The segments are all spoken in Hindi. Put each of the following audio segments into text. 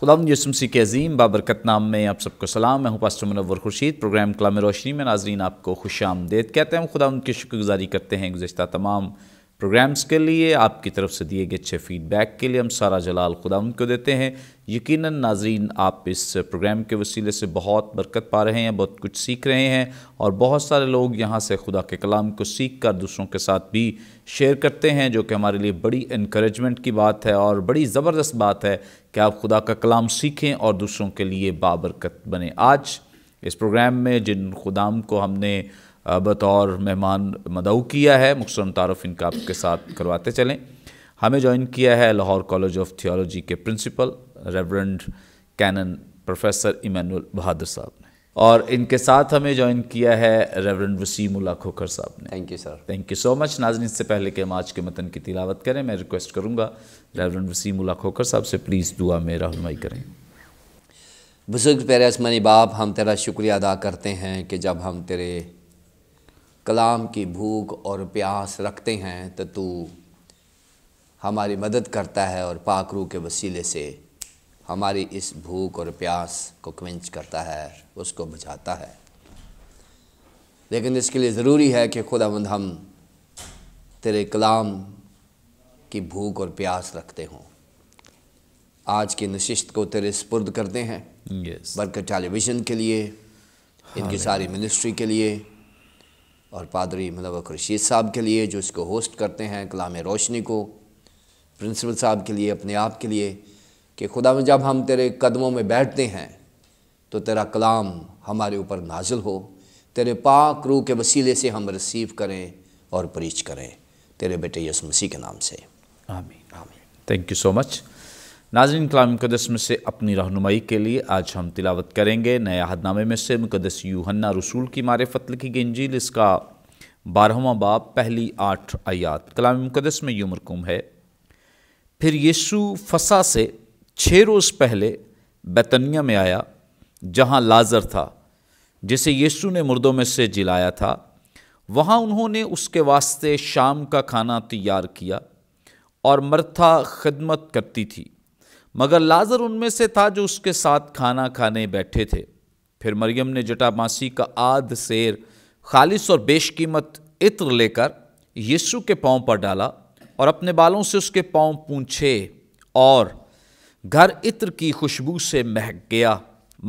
खुदा यसुमसी के अजीम बाबरकत नाम में आप सबको सलाम मैं हूँ पास्टर मनवर खुर्शीद प्रोग्राम कलाम रोशनी में नाजरीन आपको खुश आमदेद कहते हैं खुदा उनकी शुक्रगुजारी करते हैं गुजशत तमाम प्रोग्राम्स के लिए आपकी तरफ से दिए गए अच्छे फीडबैक के लिए हम सारा जलाल खुदा उनको देते हैं यकीन नाजरीन आप इस प्रोग्राम के वसीले से बहुत बरकत पा रहे हैं बहुत कुछ सीख रहे हैं और बहुत सारे लोग यहाँ से खुदा के कलाम को सीख कर दूसरों के साथ भी शेयर करते हैं जो कि हमारे लिए बड़ी इनक्रेजमेंट की बात है और बड़ी ज़बरदस्त बात है कि आप खुदा का कलाम सीखें और दूसरों के लिए बाबरकत बने आज इस प्रोग्राम में जिन खुदाम को हमने बतौर मेहमान मदऊ किया है मुख्तर तारफ़ इनका आपके साथ करवाते चलें हमें ज्वाइन किया है लाहौर कॉलेज ऑफ थियोलॉजी के principal reverend canon professor Emmanuel Bahadur साहब ने और इनके साथ हमें ज्वाइन किया है रेवरेंड वसीमुल्ला खोखर साहब ने thank you sir thank you so much नाजन इससे पहले कि हम आज के मतन की तिलावत करें मैं रिक्वेस्ट करूँगा रेवरेंड वसीमुल्ला खोखर साहब से प्लीज़ दुआ में रहनमई करें बुज़ुर्ग प्यारे आसमानी बाप हम तेरा शुक्रिया अदा करते हैं कि जब हम तेरे कलाम की भूख और प्यास रखते हैं तो तू हमारी मदद करता है और पाखरू के वसीले से हमारी इस भूख और प्यास को क्विंच करता है उसको बुझाता है लेकिन इसके लिए ज़रूरी है कि खुदाबंद हम तेरे कलाम की भूख और प्यास रखते हों आज की नशिश्त को तेरे स्पुर्द करते हैं yes. बल्कि टेलीविज़न के लिए इनकी सारी मिनिस्ट्री के लिए और पादरी मतलब रशीद साहब के लिए जो इसको होस्ट करते हैं कलाम रोशनी को प्रिंसिपल साहब के लिए अपने आप के लिए कि खुदा में जब हम तेरे कदमों में बैठते हैं तो तेरा कलाम हमारे ऊपर नाजिल हो तेरे पाक रू के वसीले से हम रिसीव करें और परीच करें तेरे बेटे यस मसीह के नाम से आमीन आमीन थैंक यू सो मच नाजरन कलाम मुकदस में से अपनी रहनुमाई के लिए आज हम तिलावत करेंगे नए अहदनामे में से मुकदस यूहन्ना रसूल की मारफत लिखी गई इंजील इसका बारहवा बाब पहली आठ आयात कलाम मुकदस में यू मरकूम है फिर यीशु फसा से छः रोज़ पहले बैतनिया में आया जहाँ लाजर था जिसे यीशु ने मुर्दों में से जिलाया था वहाँ उन्होंने उसके वास्ते शाम का खाना तैयार किया और मरथा खदमत करती थी मगर लाजर उनमें से था जो उसके साथ खाना खाने बैठे थे फिर मरियम ने जटामासी का आध शेर खालिश और बेशकीमत इत्र लेकर यीशु के पाँव पर डाला और अपने बालों से उसके पाँव पूछे और घर इत्र की खुशबू से महक गया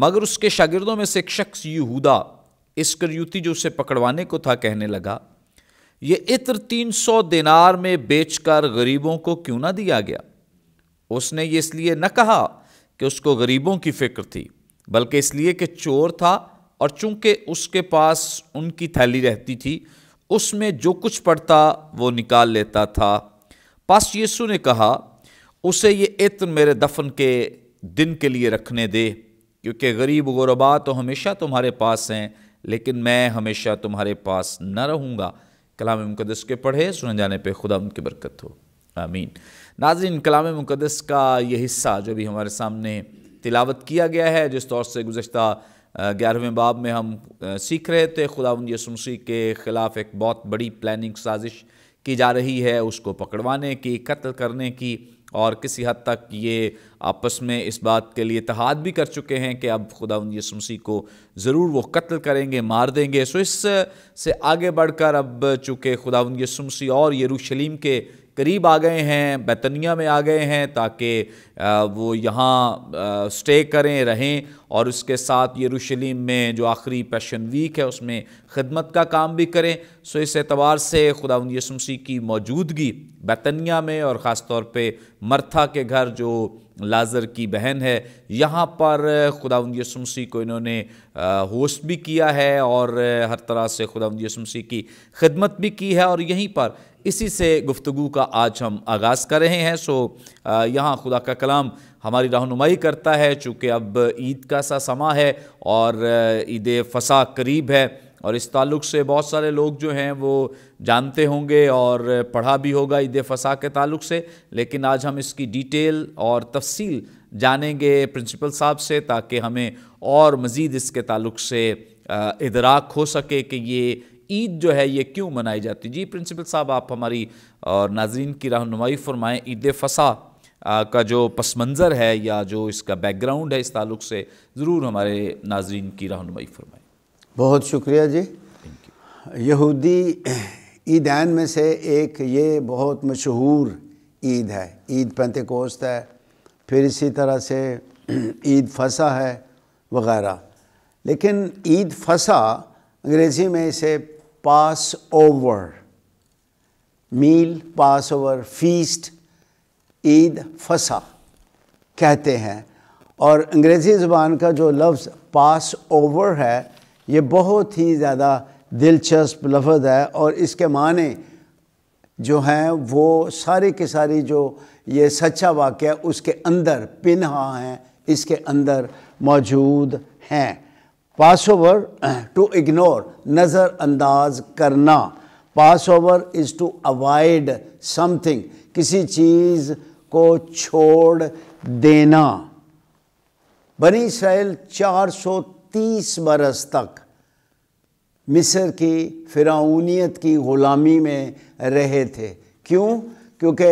मगर उसके शागिर्दों में से एक शख्स यहूदा इसकर युति जो उसे पकड़वाने को था कहने लगा ये इत्र तीन सौ दिनार में बेचकर गरीबों को क्यों ना दिया गया उसने ये इसलिए न कहा कि उसको गरीबों की फ़िक्र थी बल्कि इसलिए कि चोर था और चूंकि उसके पास उनकी थैली रहती थी उसमें जो कुछ पड़ता वो निकाल लेता था पास यीशु ने कहा उसे ये इत्र मेरे दफन के दिन के लिए रखने दे क्योंकि गरीब गुरबा तो हमेशा तुम्हारे पास हैं लेकिन मैं हमेशा तुम्हारे पास न रहूँगा कलाम मुकदस के पढ़े सुने जाने पर खुदा उनकी बरकत हो आमीन नाजिन कलाम मुकदस का ये हिस्सा जो भी हमारे सामने तिलावत किया गया है जिस तौर से गुज्त ग्यारहवें बाब में हम सीख रहे थे खुदा यसुमसी के ख़िलाफ़ एक बहुत बड़ी प्लानिंग साजिश की जा रही है उसको पकड़वाने की कत्ल करने की और किसी हद तक ये आपस में इस बात के लिए तहाद भी कर चुके हैं कि अब खुदा यसमसी को ज़रूर वो कत्ल करेंगे मार देंगे सो इस से आगे बढ़कर अब चूँकि खुदा यसमसी और यरूशलीम के करीब आ गए हैं बैतनिया में आ गए हैं ताकि वो यहाँ स्टे करें रहें और उसके साथ यरूशलेम में जो आखिरी पैशन वीक है उसमें खदमत का काम भी करें सो इस एतबार से खुदा यसुमसी की मौजूदगी बैतनिया में और ख़ास तौर पर मरथा के घर जो लाजर की बहन है यहाँ पर खुदा यसुमसी को इन्होंने होस्ट भी किया है और हर तरह से खुदा यसुमसी की खदमत भी की है और यहीं पर इसी से गुफ्तु का आज हम आगाज़ कर रहे हैं सो यहाँ खुदा का कलाम हमारी रहनुमाई करता है चूँकि अब ईद का सा समा है और ईद फसा करीब है और इस ताल्लुक से बहुत सारे लोग जो हैं वो जानते होंगे और पढ़ा भी होगा ईद फसा के ताल्लुक से लेकिन आज हम इसकी डिटेल और तफसील जानेंगे प्रिंसिपल साहब से ताकि हमें और मज़ीद इसके ताल्लुक से इदराक हो सके कि ये ईद जो है ये क्यों मनाई जाती जी प्रिंसिपल साहब आप हमारी और नाजरीन की रहनुमाई फरमाएँ ईद फसा का जो पस मंज़र है या जो इसका बैकग्राउंड है इस ताल्लुक से ज़रूर हमारे नाजरन की रहनुमाई फरमाएँ बहुत शुक्रिया जी यहूदी ईदान में से एक ये बहुत मशहूर ईद है ईद पंत कोस्त है फिर इसी तरह से ईद फसा है वगैरह लेकिन ईद फसा अंग्रेज़ी में इसे passover meal passover feast Eid Fasah कहते हैं और अंग्रेज़ी ज़बान का जो लफ्ज़ पास ओवर है ये बहुत ही ज़्यादा दिलचस्प लफ्ज़ है और इसके माने जो हैं वो सारे के सारी जो ये सच्चा वाक़ उसके अंदर पिनहा हैं इसके अंदर मौजूद हैं पास ओवर टू इग्नोर नज़रअंदाज करना pass over is to avoid something किसी चीज़ को छोड़ देना बनी इसराइल 430 बरस तक मिस्र की फ़िरौनीत की ग़ुलामी में रहे थे क्यों क्योंकि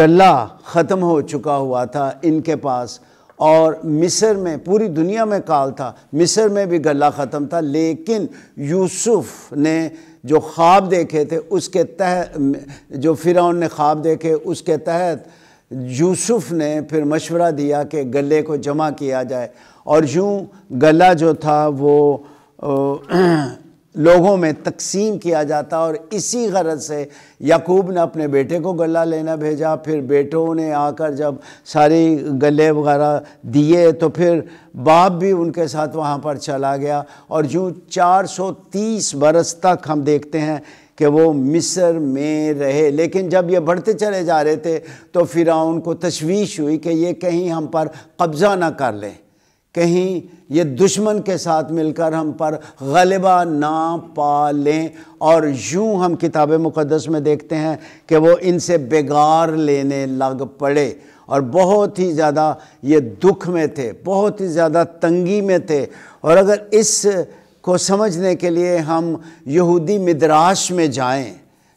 गला ख़त्म हो चुका हुआ था इनके पास और मिस्र में पूरी दुनिया में काल था मिस्र में भी गला ख़त्म था लेकिन यूसुफ ने जो ख्वाब देखे थे उसके तहत जो फिर ने ख्वाब देखे उसके तहत यूसुफ ने फिर मशवरा दिया कि गले को जमा किया जाए और यूँ गला जो था वो लोगों में तकसीम किया जाता और इसी गरज से याकूब ने अपने बेटे को गला लेना भेजा फिर बेटों ने आकर जब सारी गले वगैरह दिए तो फिर बाप भी उनके साथ वहाँ पर चला गया और जो 430 बरस तक हम देखते हैं कि वो मिस्र में रहे लेकिन जब ये बढ़ते चले जा रहे थे तो फिर उनको तशवीश हुई कि ये कहीं हम पर कब्ज़ा ना कर लें कहीं ये दुश्मन के साथ मिलकर हम पर गलबा ना पा लें और यूँ हम किताब मुक़दस में देखते हैं कि वो इनसे बेगार लेने लग पड़े और बहुत ही ज़्यादा ये दुख में थे बहुत ही ज़्यादा तंगी में थे और अगर इस को समझने के लिए हम यहूदी मदराश में जाएं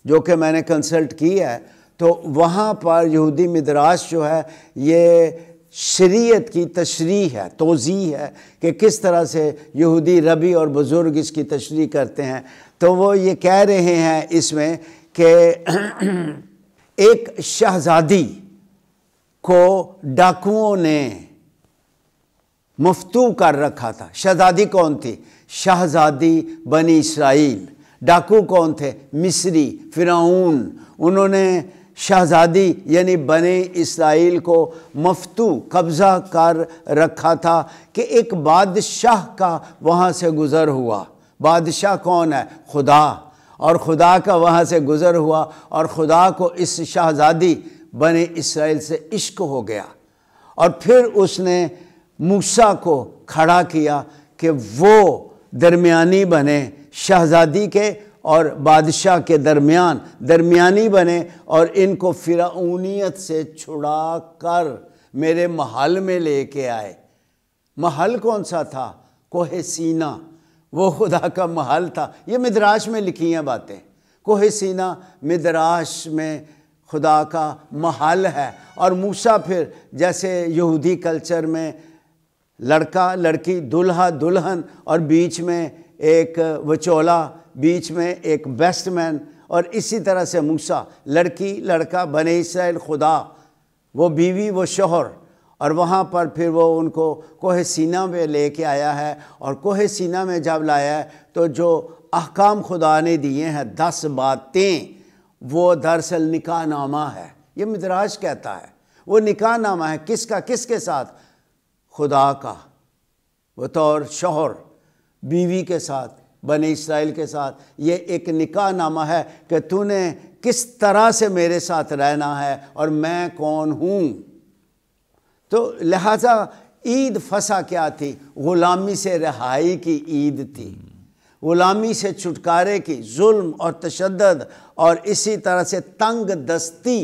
जो कि मैंने कंसल्ट की है तो वहाँ पर यहूदी मदराश जो है ये शरीयत की तशरी है तोज़ी है कि किस तरह से यहूदी रबी और बुज़ुर्ग इसकी तशरी करते हैं तो वो ये कह रहे हैं इसमें कि एक शहज़ादी को डाकुओं ने मुफ्तू कर रखा था शहजादी कौन थी शहजादी बनी इसराइल डाकू कौन थे मिस्री फिराउन उन्होंने शहज़ादी यानी बने इसराइल को मफतू कब्ज़ा कर रखा था कि एक बादशाह का वहाँ से गुज़र हुआ बादशाह कौन है खुदा और खुदा का वहाँ से गुज़र हुआ और खुदा को इस शहज़ादी बने इसराइल से इश्क हो गया और फिर उसने मूसा को खड़ा किया कि वो दरमिया बने शहज़ादी के और बादशाह के दरमियान दरमियानी बने और इनको फिरऊनीत से छुड़ा कर मेरे महल में लेके आए महल कौन सा था कोह सीना वो खुदा का महल था ये मदराश में लिखी हैं बातें कोह सीना मदराश में खुदा का महल है और मूसा फिर जैसे यहूदी कल्चर में लड़का लड़की दुल्हा दुल्हन और बीच में एक वचोला बीच में एक बेस्टमैन और इसी तरह से मूसा लड़की लड़का बने इसराइल खुदा वो बीवी वो शोहर और वहाँ पर फिर वो उनको कोहे सीना में ले कर आया है और कोहे सीना में जब लाया है तो जो अहकाम खुदा ने दिए हैं दस बातें वो दरअसल निका नामा है ये मदराज कहता है वो निका नामा है किसका किसके साथ खुदा का बतौर शोहर बीवी के साथ बने इसराइल के साथ ये एक निकाह नामा है कि तूने किस तरह से मेरे साथ रहना है और मैं कौन हूँ तो लिहाजा ईद फसा क्या थी ग़ुलामी से रहाई की ईद थी ग़ुलामी से छुटकारे की जुल्म और तशद और इसी तरह से तंग दस्ती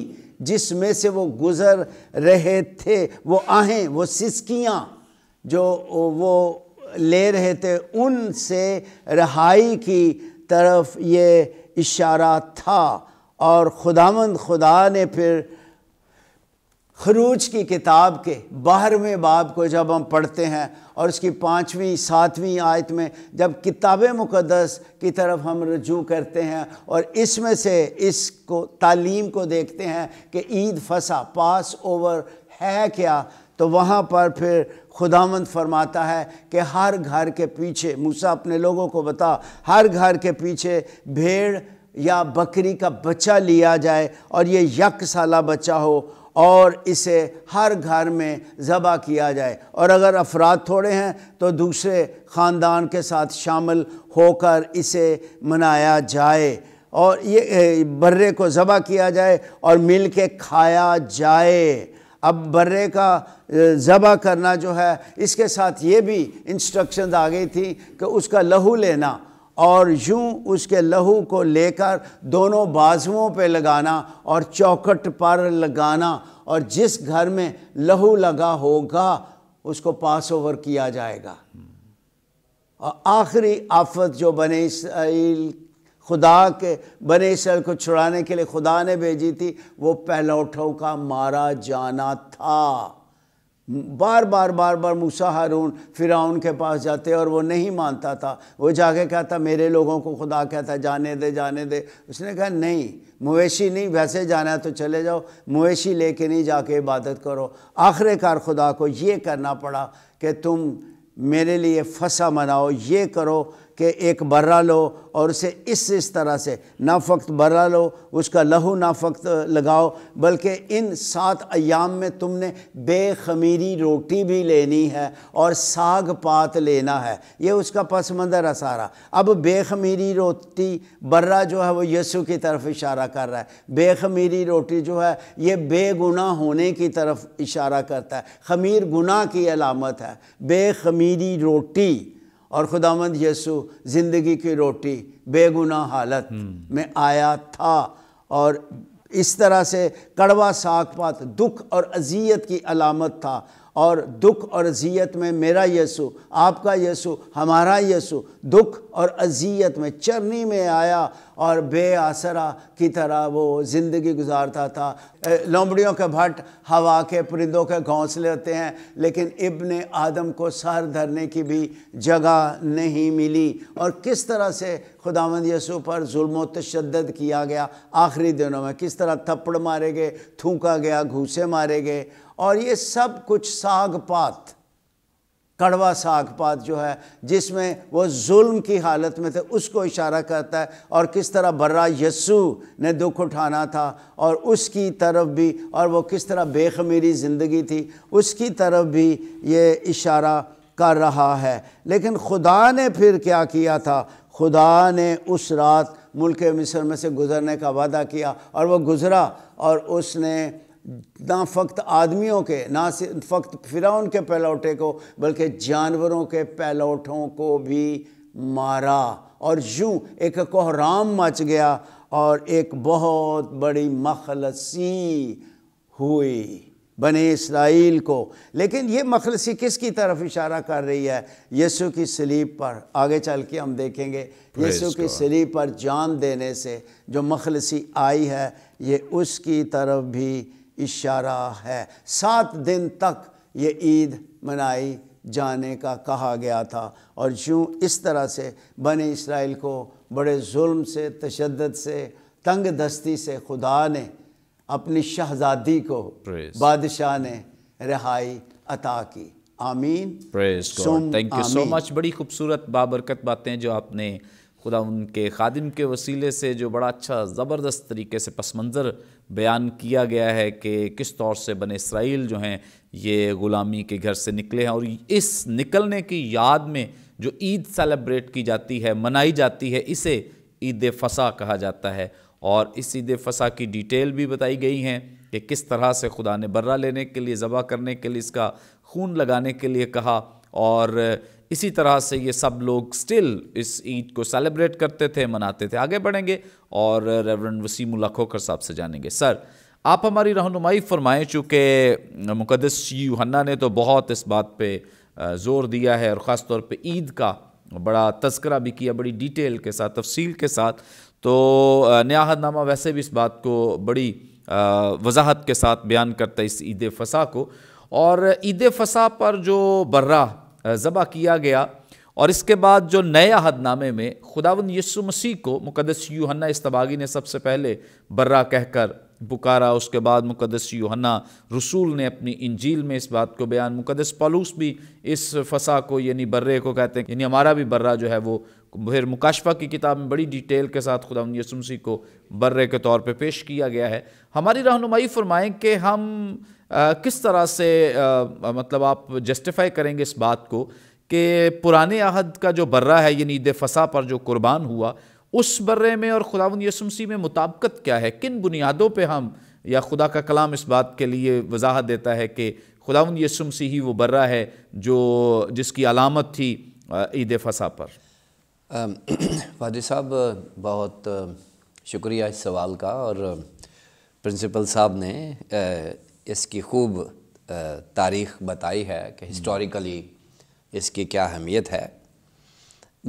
जिसमें से वो गुज़र रहे थे वो आहें वो सिसकियाँ जो वो ले रहे थे उनसे रहाई की तरफ ये इशारा था और खुदामंद खुदा ने फिर खरूज की किताब के बारहवें बाब को जब हम पढ़ते हैं और उसकी पाँचवीं सातवीं आयत में जब किताब मुक़दस की तरफ हम रजू करते हैं और इसमें से इसको तालीम को देखते हैं कि ईद फसा पास ओवर है क्या तो वहाँ पर फिर खुदामंद फरमाता है कि हर घर के पीछे मूसा अपने लोगों को बता हर घर के पीछे भेड़ या बकरी का बच्चा लिया जाए और ये यकसाला बच्चा हो और इसे हर घर में ज़बा किया जाए और अगर अफराद थोड़े हैं तो दूसरे ख़ानदान के साथ शामिल होकर इसे मनाया जाए और ये बर्रे को ज़बा किया जाए और मिल के खाया जाए अब बर्रे का ज़बा करना जो है इसके साथ ये भी इंस्ट्रक्शन आ गई थी कि उसका लहू लेना और यूँ उसके लहू को लेकर दोनों बाजुओं पे लगाना और चौकट पर लगाना और जिस घर में लहू लगा होगा उसको पास ओवर किया जाएगा और आखिरी आफत जो बने इसराइल खुदा के बने सर को छुड़ाने के लिए खुदा ने भेजी थी वो पहलौठों का मारा जाना था बार बार बार बार मूसा हारून फिराउन के पास जाते और वो नहीं मानता था वो जाके कहता मेरे लोगों को खुदा कहता जाने दे जाने दे उसने कहा नहीं मवेशी नहीं वैसे जाना है तो चले जाओ मवेशी लेके नहीं जाके इबादत करो आखिरकार खुदा को ये करना पड़ा कि तुम मेरे लिए फसा मनाओ ये करो कि एक बर्रा लो और उसे इस इस तरह से ना फ़क्त बर्रा लो उसका लहू ना फ़क्त लगाओ बल्कि इन सात अयाम में तुमने बेखमीरी रोटी भी लेनी है और साग पात लेना है ये उसका पस मंदर है सारा अब बेखमीरी रोटी बर्रा जो है वो यसु की तरफ इशारा कर रहा है बेखमीरी रोटी जो है ये बेगुना होने की तरफ इशारा करता है खमीर गुना की अलामत है बेखमीरी रोटी और खुदामंद यसु ज़िंदगी की रोटी बेगुना हालत हम्म। में आया था और इस तरह से कड़वा साग पात दुख और अजियत की अलामत था और दुख और अजियत में मेरा यसु आपका यसु हमारा यसु दुख और अजियत में चरनी में आया और आसरा की तरह वो ज़िंदगी गुजारता था लोमड़ियों के भट्ट हवा के परिंदों के घोंसले होते हैं लेकिन इब्ने आदम को सर धरने की भी जगह नहीं मिली और किस तरह से खुदावंद यसु पर जुल्म तशद किया गया आखिरी दिनों में किस तरह थप्पड़ मारे गए थूका गया घूसे मारे गए और ये सब कुछ साग पात कड़वा सागपात जो है जिसमें वो जुल्म की हालत में थे उसको इशारा करता है और किस तरह बर्रा यस्सू ने दुख उठाना था और उसकी तरफ भी और वो किस तरह बेखमीरी ज़िंदगी थी उसकी तरफ भी ये इशारा कर रहा है लेकिन खुदा ने फिर क्या किया था खुदा ने उस रात मुल्क मिस्र में से गुज़रने का वादा किया और वो गुज़रा और उसने ना फ़क्त आदमियों के ना फ़क्त फिराउन के पैलौटे को बल्कि जानवरों के पैलौटों को भी मारा और यूँ एक कोहराम मच गया और एक बहुत बड़ी मखलसी हुई बने इसराइल को लेकिन ये मखलसी किसकी तरफ इशारा कर रही है यीशु की सलीब पर आगे चल के हम देखेंगे यीशु की सलीब पर जान देने से जो मखलसी आई है ये उसकी तरफ भी इशारा है सात दिन तक ये ईद मनाई जाने का कहा गया था और यूँ इस तरह से बने इसराइल को बड़े जुल्म से तशद से तंग दस्ती से खुदा ने अपनी शहजादी को बादशाह ने रहाई अता की आमीन थैंक यू सो मच बड़ी खूबसूरत बाबरकत बातें जो आपने खुदा उनके खादिम के वसीले से जो बड़ा अच्छा ज़बरदस्त तरीके से पस मंज़र बयान किया गया है कि किस तौर से बने इसराइल जो हैं ये ग़ुलामी के घर से निकले हैं और इस निकलने की याद में जो ईद सेलिब्रेट की जाती है मनाई जाती है इसे ईद फसा कहा जाता है और इस ईद फसा की डिटेल भी बताई गई हैं कि किस तरह से खुदा ने बर्रा लेने के लिए ज़बह करने के लिए इसका खून लगाने के लिए कहा और इसी तरह से ये सब लोग स्टिल इस ईद को सेलिब्रेट करते थे मनाते थे आगे बढ़ेंगे और रेवरेंड उल्ला खोकर साहब से जानेंगे सर आप हमारी रहनुमाई फरमाएँ चूँकि मुकदस यूहन्ना ने तो बहुत इस बात पर ज़ोर दिया है और ख़ास तौर पर ईद का बड़ा तस्करा भी किया बड़ी डिटेल के साथ तफसील के साथ तो नयाहदनामा वैसे भी इस बात को बड़ी वजाहत के साथ बयान करता है इस ईद फ़सा को और ईद फ़सा पर जो बर्रा ज़बह किया गया और इसके बाद जो नए अहदनामे में खुदावन यसु मसीह को मुकदस यूहन्ना इस्तबागी ने सबसे पहले बर्रा कहकर पुकारा उसके बाद मुकदस यूहन्ना रसूल ने अपनी इंजील में इस बात को बयान मुकदस पलूस भी इस फसा को यानी बर्रे को कहते हैं यानी हमारा भी बर्रा जो है वो फिर मुकाशफा की किताब में बड़ी डिटेल के साथ खुदा यसुमसी को बर्रे के तौर पर पे पेश किया गया है हमारी रहनुमाई फरमाएँ कि हम आ, किस तरह से आ, मतलब आप जस्टिफाई करेंगे इस बात को कि पुराने अहद का जो बर्रा है यानी ईद फसा पर जो कुर्बान हुआ उस बर्रे में और खुदा यसुमसी में मुताबकत क्या है किन बुनियादों पर हम या खुदा का कलाम इस बात के लिए वजाहत देता है कि खुदा यसुमसी ही वो बर्रा है जो जिसकी अलामत थी ईद फसा पर फादी साहब बहुत शुक्रिया इस सवाल का और प्रिंसिपल साहब ने इसकी खूब तारीख बताई है कि हिस्टोरिकली हम्म। इसकी क्या अहमियत है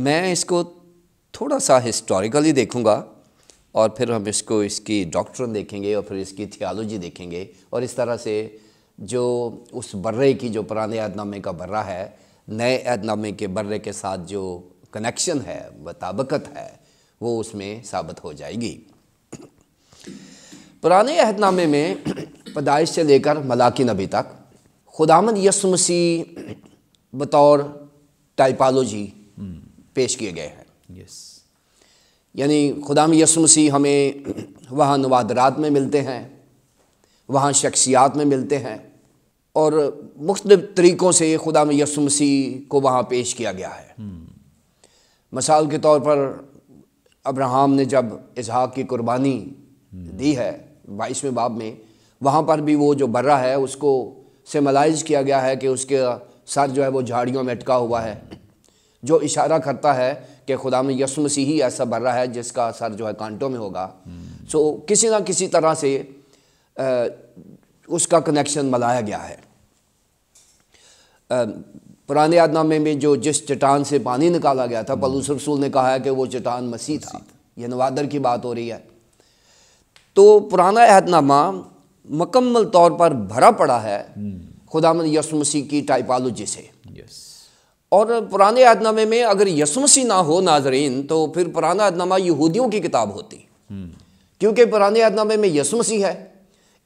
मैं इसको थोड़ा सा हिस्टोरिकली देखूंगा और फिर हम इसको इसकी डॉक्टर देखेंगे और फिर इसकी थियोलॉजी देखेंगे और इस तरह से जो उस बर्रे की जो पुराने ऐतनामे का बर्रा है नए ऐतनामे के बर्रे के साथ जो कनेक्शन है बताबकत है वो उसमें साबित हो जाएगी पुराने अहदनामे में पैदाइश से लेकर मलाकिन अभी तक खुदामद यसमसी बतौर टाइपालोजी पेश किए गए हैं यस यानी खुदाम यसमसी हमें वहाँ नवादरात में मिलते हैं वहाँ शख्सियात में मिलते हैं और मुख्तलिफ़ तरीक़ों से खुदाम यसमसी को वहाँ पेश किया गया है हम्म। मिसाल के तौर पर अब्राहम ने जब इसहाक की कुर्बानी दी है बाईसवें बाब में वहाँ पर भी वो जो बर्रा है उसको मलाइज किया गया है कि उसके सर जो है वो झाड़ियों में अटका हुआ है जो इशारा करता है कि खुदा में यसम ही ऐसा बर्रा है जिसका सर जो है कांटों में होगा सो so, किसी ना किसी तरह से आ, उसका कनेक्शन मलाया गया है आ, पुराने आदनामे में जो जिस चट्टान से पानी निकाला गया था पलूस रसूल ने कहा है कि वो चट्टान मसीह था यह नवादर की बात हो रही है तो पुराना अहदनामा मकम्मल तौर पर भरा पड़ा है हम्म। खुदा यसु मसीह की टाइपालोजी से और पुराने अहदनामे में अगर यसु मसीह ना हो नाजरीन तो फिर पुराना अहदनामा यहूदियों की किताब होती हम्म। क्योंकि पुराने अहदनामे में यसु मसीह है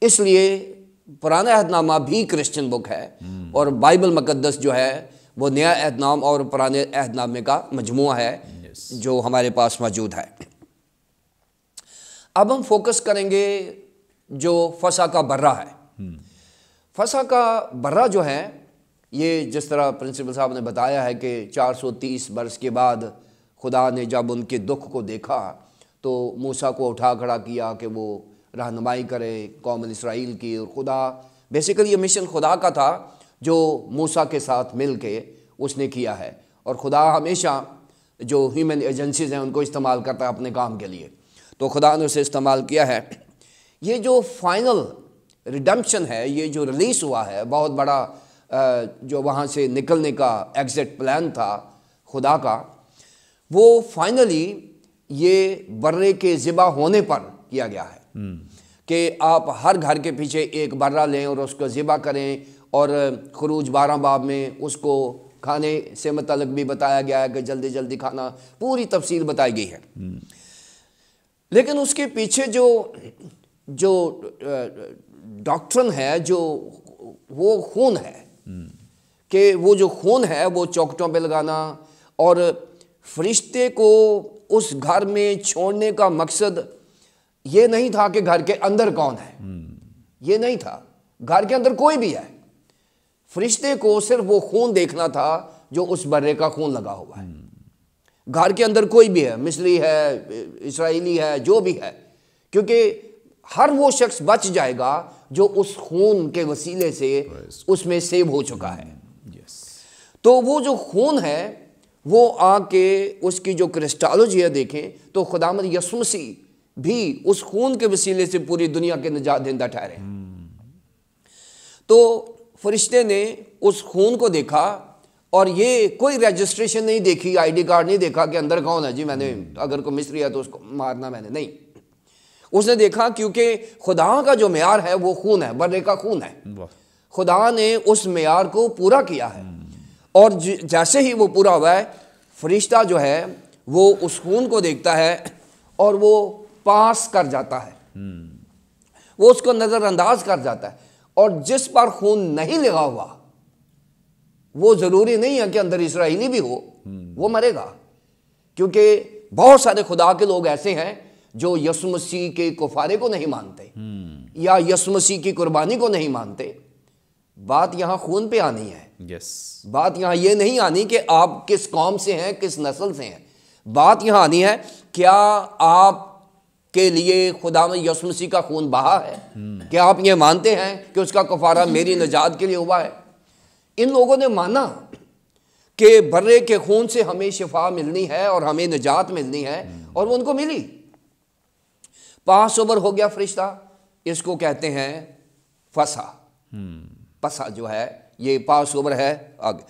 इसलिए पुराना अहदनामा भी क्रिश्चियन बुक है और बाइबल मुकदस जो है वो नया अहदनाम और पुराने अहदनामे का मजमू है जो हमारे पास मौजूद है अब हम फोकस करेंगे जो फसा का बर्रा है हम्म। फसा का बर्रा जो है ये जिस तरह प्रिंसिपल साहब ने बताया है कि 430 वर्ष के बाद खुदा ने जब उनके दुख को देखा तो मूसा को उठा खड़ा किया कि वो रहनमाई करे कौम इसराइल की और खुदा बेसिकली ये मिशन खुदा का था जो मूसा के साथ मिल के उसने किया है और खुदा हमेशा जो ह्यूमन एजेंसीज हैं उनको इस्तेमाल करता है अपने काम के लिए तो खुदा ने उसे इस्तेमाल किया है ये जो फाइनल रिडम्पशन है ये जो रिलीज़ हुआ है बहुत बड़ा जो वहाँ से निकलने का एग्ज़िट प्लान था खुदा का वो फाइनली ये बर्रे के ज़िबा होने पर किया गया है हम्म। कि आप हर घर के पीछे एक बर्रा लें और उसको ज़िबा करें और खरूज बारह बाब में उसको खाने से मतलब भी बताया गया है कि जल्दी जल्दी खाना पूरी तफसील बताई गई है लेकिन उसके पीछे जो जो डॉक्टरन है जो वो खून है कि वो जो खून है वो चौकटों पे लगाना और फरिश्ते को उस घर में छोड़ने का मकसद ये नहीं था कि घर के अंदर कौन है ये नहीं था घर के अंदर कोई भी है फरिश्ते को सिर्फ वो खून देखना था जो उस बर्रे का खून लगा हुआ है घर के अंदर कोई भी है मिसरी है इसराइली है जो भी है क्योंकि हर वो शख्स बच जाएगा जो उस खून के वसीले से उसमें सेव हो चुका है तो वो जो खून है वो आके उसकी जो क्रिस्टालोजी है देखें तो खुदामद यसमसी भी उस खून के वसीले से पूरी दुनिया के निजात देंदा ठहरे तो फरिश्ते ने उस खून को देखा और ये कोई रजिस्ट्रेशन नहीं देखी आईडी कार्ड नहीं देखा कि अंदर कौन है जी मैंने हम्म। अगर को मिस्र है तो उसको मारना मैंने नहीं उसने देखा क्योंकि खुदा का जो मैार है वो खून है बर्रे का खून है खुदा ने उस मैार को पूरा किया है हम्म। और जैसे ही वो पूरा हुआ है फरिश्ता जो है वो उस खून को देखता है और वो पास कर जाता है वो उसको नज़रअंदाज कर जाता है और जिस पर खून नहीं लगा हुआ वो ज़रूरी नहीं है कि अंदर इसराइली भी हो वो मरेगा क्योंकि बहुत सारे खुदा के लोग ऐसे हैं जो यसु मसीह के कुफारे को नहीं मानते या यसु मसीह की कुर्बानी को नहीं मानते बात यहां खून पे आनी है यस बात यहां ये नहीं आनी कि आप किस कौम से हैं किस नस्ल से हैं बात यहां आनी है क्या आप के लिए खुदा में यसमसी का खून बहा है क्या आप ये मानते हैं कि उसका कफारा मेरी निजात के लिए हुआ है इन लोगों ने माना कि बर्रे के खून से हमें शिफा मिलनी है और हमें निजात मिलनी है और वो उनको मिली पास ओवर हो गया फरिश्ता इसको कहते हैं फसा पसा जो है ये पास ओवर है आगे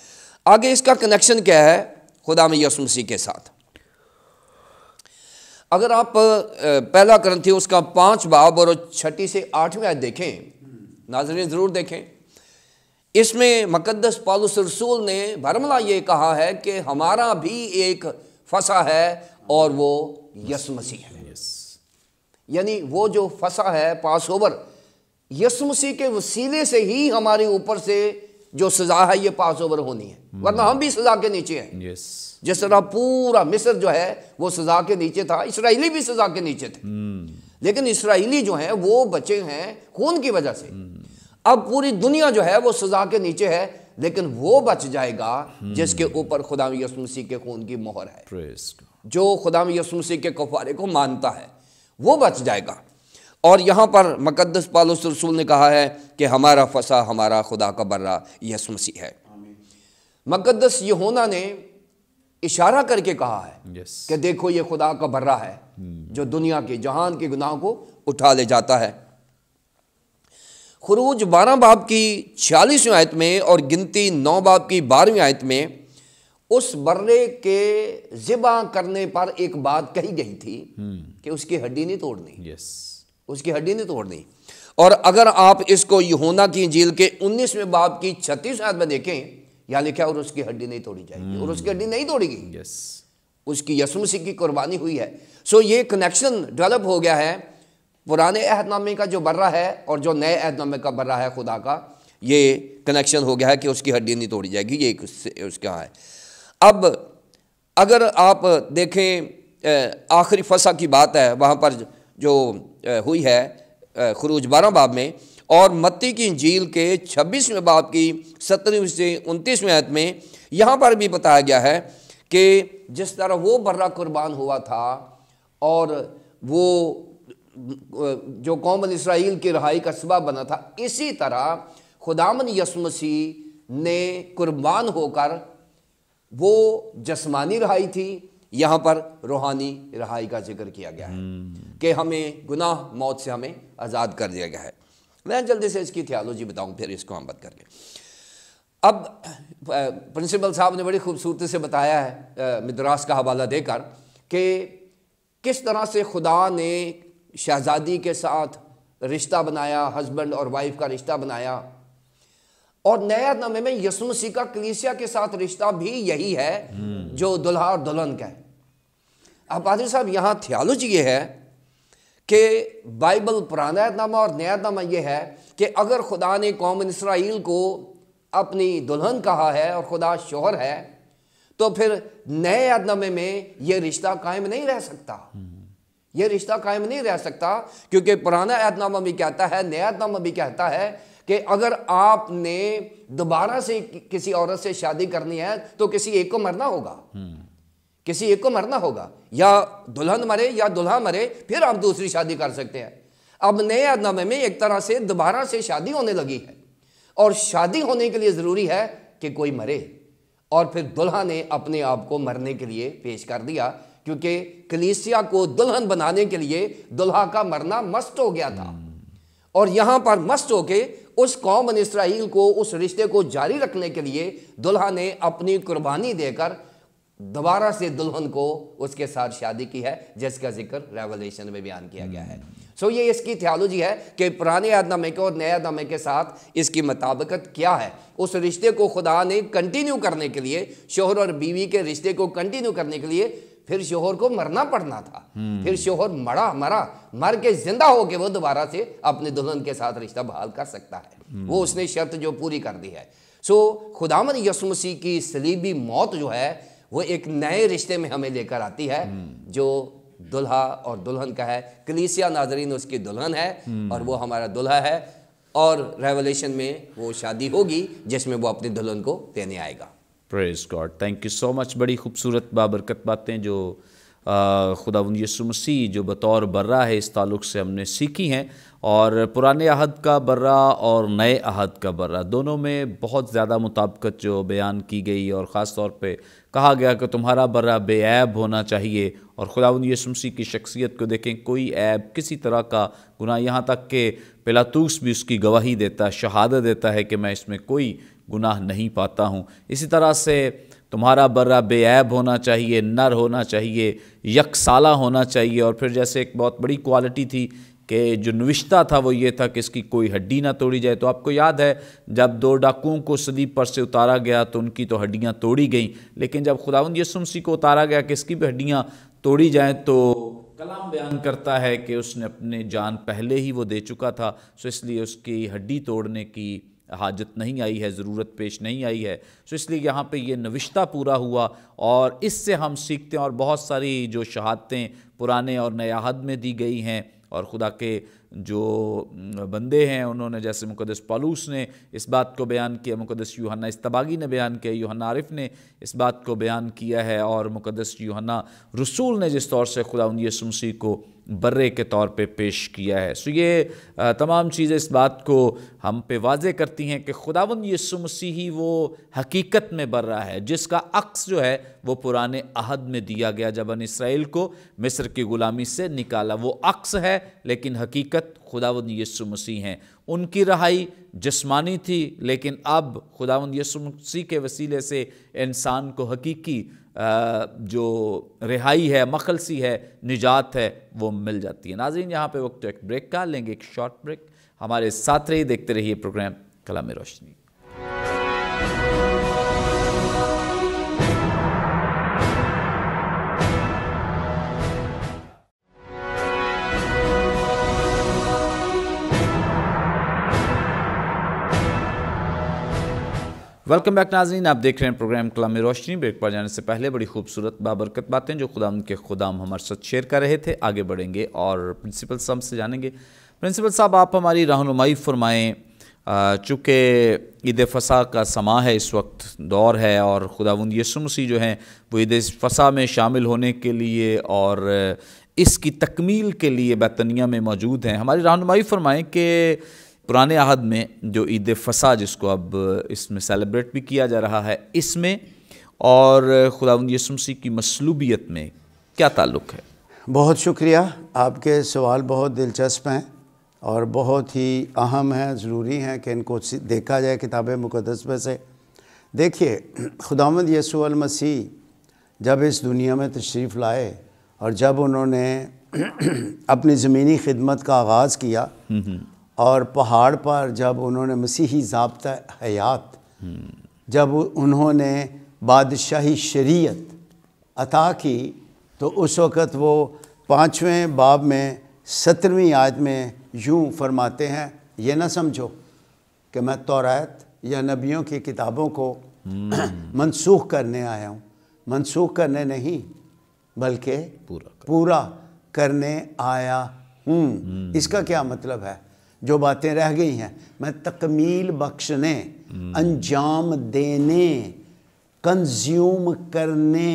आगे इसका कनेक्शन क्या है खुदा में यसमसी के साथ अगर आप पहला ग्रंथी उसका पांच बाब और छठी से आठवीं आज देखें नाजरीन ज़रूर देखें इसमें मकदस पालुस रसूल ने भरमला ये कहा है कि हमारा भी एक फसा है और वो यस मसीह है यानी वो जो फसा है पास ओवर यस मसीह के वसीले से ही हमारे ऊपर से जो सज़ा है ये पास ओवर होनी है hmm. वरना हम भी सज़ा के नीचे हैं जिस तरह पूरा मिस्र जो है वो सजा के नीचे था इसराइली भी सजा के नीचे थे हम्म। लेकिन इसराइली जो है वो बचे हैं खून की वजह से हम्म। अब पूरी दुनिया जो है वो सजा के नीचे है लेकिन वो बच जाएगा हम्म। जिसके ऊपर खुदा यसमसी के खून की मोहर है जो खुदा यसमसी के कुफारे को मानता है वो बच जाएगा और यहाँ पर मकदस पालोस रसूल ने कहा है कि हमारा फसा हमारा खुदा का बर्रा यसमसी है मकदस यहोना ने इशारा करके कहा है yes. कि देखो ये खुदा का बर्रा है hmm. जो दुनिया के जहान के गुनाह को उठा ले जाता है खरूज बारह बाब की छियालीसवीं आयत में और गिनती नौ बाब की बारहवीं आयत में उस बर्रे के ज़िबा करने पर एक बात कही गई थी hmm. कि उसकी हड्डी नहीं तोड़नी yes. उसकी हड्डी नहीं तोड़नी और अगर आप इसको यहोना की झील के उन्नीसवें बाब की छत्तीसवें आयत में देखें यहाँ लिखा और उसकी हड्डी नहीं तोड़ी जाएगी और उसकी हड्डी नहीं तोड़ेगी यस उसकी यसु मसीह की कुर्बानी हुई है सो ये कनेक्शन डेवलप हो गया है पुराने अहदनामे का जो बर्रा है और जो नए अहदनामे का बर्रा है खुदा का ये कनेक्शन हो गया है कि उसकी हड्डी नहीं तोड़ी जाएगी ये उसका है अब अगर आप देखें आखिरी फसा की बात है वहाँ पर जो हुई है खरूज बारह बाब में और मत्ती की झील के छब्बीसवें बाप की सत्रहवीं से उनतीसवें आयत में यहाँ पर भी बताया गया है कि जिस तरह वो बर्रा कुर्बान हुआ था और वो जो कौम इसराइल की रहाई का सबब बना था इसी तरह खुदामन यसमसी ने कुर्बान होकर वो जस्मानी रहाई थी यहाँ पर रूहानी रहाई का जिक्र किया गया है हम्म। कि हमें गुनाह मौत से हमें आज़ाद कर दिया गया है मैं जल्दी से इसकी थियालॉजी बताऊँ फिर इसको हम कर करके अब प्रिंसिपल साहब ने बड़ी खूबसूरती से बताया है मद्रास का हवाला देकर कि किस तरह से खुदा ने शहज़ादी के साथ रिश्ता बनाया हस्बैंड और वाइफ का रिश्ता बनाया और नया नमे में यसु का कलीसिया के साथ रिश्ता भी यही है हम्म। जो दुल्हा और दुल्हन का है अब पादरी साहब यहाँ थियालोजी ये है कि बाइबल पुराना नामा और नयातनामा यह है कि अगर खुदा ने कौम इसराइल को अपनी दुल्हन कहा है और खुदा शोहर है तो फिर नए यादनामे में यह रिश्ता कायम नहीं रह सकता यह रिश्ता कायम नहीं रह सकता क्योंकि पुराना यादनामा भी कहता है नया यादनामा भी कहता है कि अगर आपने दोबारा से किसी औरत से शादी करनी है तो किसी एक को मरना होगा हम्म। किसी एक को मरना होगा या दुल्हन मरे या दुल्हा मरे फिर आप दूसरी शादी कर सकते हैं अब नए अदनामे में एक तरह से दोबारा से शादी होने लगी है और शादी होने के लिए ज़रूरी है कि कोई मरे और फिर दुल्हा ने अपने आप को मरने के लिए पेश कर दिया क्योंकि कलीसिया को दुल्हन बनाने के लिए दुल्हा का मरना मस्त हो गया था और यहां पर मस्त होके उस कौम इसराइल को उस रिश्ते को जारी रखने के लिए दुल्हा ने अपनी कुर्बानी देकर दोबारा से दुल्हन को उसके साथ शादी की है जिसका जिक्र रेवलेशन में बयान किया गया है सो हम्म। so ये इसकी थियोलॉजी है कि पुराने आदमे के और नए आदमे के साथ इसकी मुताबकत क्या है उस रिश्ते को खुदा ने कंटिन्यू करने के लिए शोहर और बीवी के रिश्ते को कंटिन्यू करने के लिए फिर शोहर को मरना पड़ना था हम्म। फिर शोहर मरा मरा मर के जिंदा होके वो दोबारा से अपने दुल्हन के साथ रिश्ता बहाल कर सकता है हम्म। वो उसने शर्त जो पूरी कर दी है सो so, खुदामद यसुमसी की सलीबी मौत जो है वो एक नए रिश्ते में हमें लेकर आती है जो दुल्हा और दुल्हन का है कलीसिया नाजरीन उसकी दुल्हन है और वो हमारा दुल्हा है और रेवोल्यूशन में वो शादी होगी जिसमें वो अपनी दुल्हन को देने आएगा praise God thank you so much बड़ी खूबसूरत बाबरकत बातें जो खुदा यसु मसीह जो बतौर बर्रा है इस ताल्लुक़ से हमने सीखी हैं और पुराने अहद का बर्रा और नए अहद का बर्रा दोनों में बहुत ज़्यादा मुताबकत जो बयान की गई और ख़ास तौर पे कहा गया कि तुम्हारा बर्रा बेऐब होना चाहिए और ख़ुदा यसुमसी की शख्सियत को देखें कोई ऐब किसी तरह का गुनाह यहाँ तक कि पिलातूस भी उसकी गवाही देता है शहादत देता है कि मैं इसमें कोई गुनाह नहीं पाता हूँ इसी तरह से तुम्हारा बर्रा बेऐब होना चाहिए नर होना चाहिए यकसाला होना चाहिए और फिर जैसे एक बहुत बड़ी क्वालिटी थी कि जो नविश्ता था वो ये था कि इसकी कोई हड्डी ना तोड़ी जाए तो आपको याद है जब दो डाकुओं को सदीप पर से उतारा गया तो उनकी तो हड्डियाँ तोड़ी गईं लेकिन जब खुदावंद यसुमसी को उतारा गया कि इसकी भी हड्डियाँ तोड़ी जाएँ तो कलाम बयान करता है कि उसने अपने जान पहले ही वो दे चुका था सो इसलिए उसकी हड्डी तोड़ने की हाजत नहीं आई है ज़रूरत पेश नहीं आई है सो इसलिए यहाँ पे ये नविश्ता पूरा हुआ और इससे हम सीखते हैं और बहुत सारी जो शहादतें पुराने और नयाहद में दी गई हैं और खुदा के जो बंदे हैं उन्होंने जैसे मुकदस पालूस ने इस बात को बयान किया मुकदस यूहना इस्तबागी ने बयान किया यूहन्ना आरिफ ने इस बात को बयान किया है और मुकदस यूहना रसूल ने जिस तौर से खुदा उन यसुमसी को बर्रे के तौर पे पेश किया है सो ये तमाम चीज़ें इस बात को हम पे वाजे करती हैं कि खुदावन यसु ही वो हकीकत में बर्रा है जिसका अक्स जो है वो पुराने अहद में दिया गया जब अन इसराइल को मिस्र की ग़ुलामी से निकाला वो अक्स है लेकिन हकीकत खुदावंद यीशु मसीह हैं उनकी रहाई जिस्मानी थी लेकिन अब खुदावंद यसुमसी के वसीले से इंसान को हकीकी जो रिहाई है मखलसी है निजात है वो मिल जाती है नाजीन यहाँ पे वक्त एक ब्रेक का लेंगे एक शॉर्ट ब्रेक हमारे साथ रहिए देखते रहिए programme Kalam Roshni welcome back नाजरीन आप देख रहे हैं प्रोग्राम कलाम रोशनी ब्रेक पर जाने से पहले बड़ी खूबसूरत बाबरकत बातें जो खुदा के खुदाम हमारे साथ शेयर कर रहे थे आगे बढ़ेंगे और प्रिंसिपल साहब से जानेंगे प्रिंसिपल साहब आप हमारी रहनुमाई फरमाएँ चूँकि ईद फसा का समा है इस वक्त दौर है और खुदावंद यसु मसीह जो हैं वो ईद फसा में शामिल होने के लिए और इसकी तकमील के लिए बैतनिया में मौजूद हैं हमारी रहनुमाई फरमाएँ कि पुराने अहद में जो ईद फ़सा जिसको अब इसमें सेलिब्रेट भी किया जा रहा है इसमें और खुदा यसुमसी की मसलूबियत में क्या ताल्लुक़ है बहुत शुक्रिया आपके सवाल बहुत दिलचस्प हैं और बहुत ही अहम हैं ज़रूरी हैं कि इनको देखा जाए किताब मुकदस में से देखिए खुदामद यसूल मसीह जब इस दुनिया में तशरीफ़ लाए और जब उन्होंने अपनी ज़मीनी खिदमत का आगाज़ किया हम्म, हम्म। और पहाड़ पर जब उन्होंने मसीही जबता हयात जब उन्होंने बादशाही शरीयत अता की तो उस वक़्त वो पाँचवें बाब में सत्रहवीं आयत में यूँ फरमाते हैं ये ना समझो कि मैं तोरात या नबियों की किताबों को हम्म। मनसूख करने आया हूँ मनसूख करने नहीं बल्कि पूरा पूरा करने आया हूँ हम्म। इसका क्या मतलब है जो बातें रह गई हैं मैं तकमील बख्शने अंजाम देने कंज्यूम करने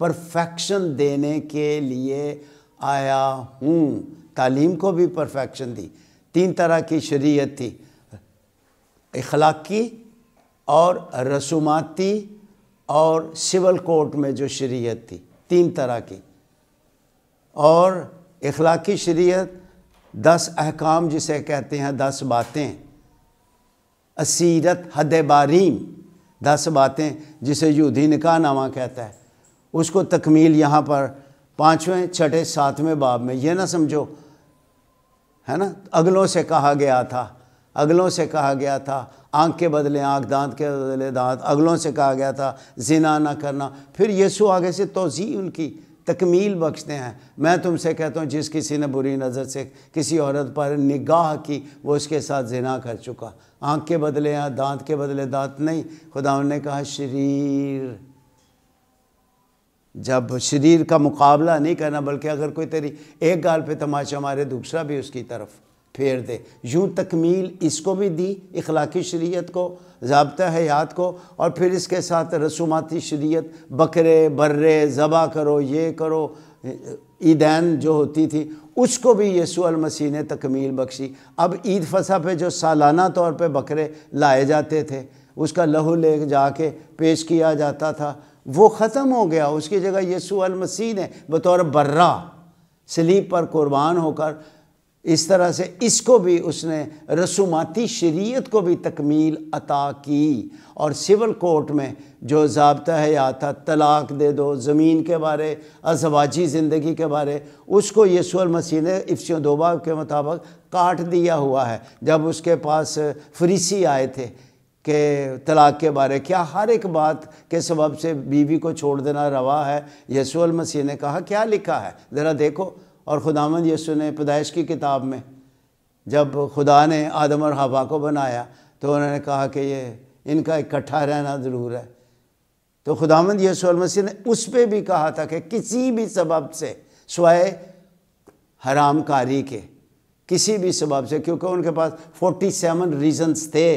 परफेक्शन देने के लिए आया हूँ तालीम को भी परफेक्शन दी तीन तरह की शरीयत थी इखलाकी और रसूमाती और सिविल कोर्ट में जो शरीयत थी तीन तरह की और इखलाकी शरीयत दस अहकाम जिसे कहते हैं दस बातें असीरत हद बारीम दस बातें जिसे यूदी निका नामा कहता है उसको तकमील यहाँ पर पाँचवें छठे सातवें बाब में यह ना समझो है ना अगलों से कहा गया था अगलों से कहा गया था आँख के बदले आँख दांत के बदले दांत अगलों से कहा गया था जिना ना करना फिर यीशु आगे से तोज़ी उनकी तकमील बख्शते हैं मैं तुमसे कहता हूँ जिस किसी ने बुरी नज़र से किसी औरत पर निगाह की वो उसके साथ जिना कर चुका आँख के बदले या दांत के बदले दांत नहीं खुदा ने कहा शरीर जब शरीर का मुकाबला नहीं करना बल्कि अगर कोई तेरी एक गाल पे तमाशा मारे दूसरा भी उसकी तरफ फेर दे यूँ तकमील इसको भी दी इखलाकी शरीयत को जबता हयात को और फिर इसके साथ रसूमाती शरीत बकरे बर्रे ज़बा करो ये करो ईदैन जो होती थी उसको भी यसूल मसीह ने तकमील बख्शी अब ईद फसा पे जो सालाना तौर पे बकरे लाए जाते थे उसका लहू ले जाके पेश किया जाता था वो ख़त्म हो गया उसकी जगह यसूल मसीह ने बतौर बर्रा सलीब पर कुर्बान होकर इस तरह से इसको भी उसने रसूमाती शरीयत को भी तकमील अता की और सिविल कोर्ट में जो जबता है या था तलाक दे दो ज़मीन के बारे अजवाजी ज़िंदगी के बारे उसको यसूल मसीह ने इफ्सियों दोबा के मुताबिक काट दिया हुआ है जब उसके पास फ्रीसी आए थे के तलाक के बारे क्या हर एक बात के सबब से बीवी को छोड़ देना रवा है यसूल मसीह ने कहा क्या लिखा है ज़रा देखो और खुदामंद यसु ने पैदाइश की किताब में जब खुदा ने आदम और हवा को बनाया तो उन्होंने कहा कि ये इनका इकट्ठा रहना ज़रूर है तो खुदामंद यसु मसीह ने उस पर भी कहा था कि किसी भी सबब से स्वय हरामकारी के किसी भी सबब से क्योंकि उनके पास 47 रीजंस थे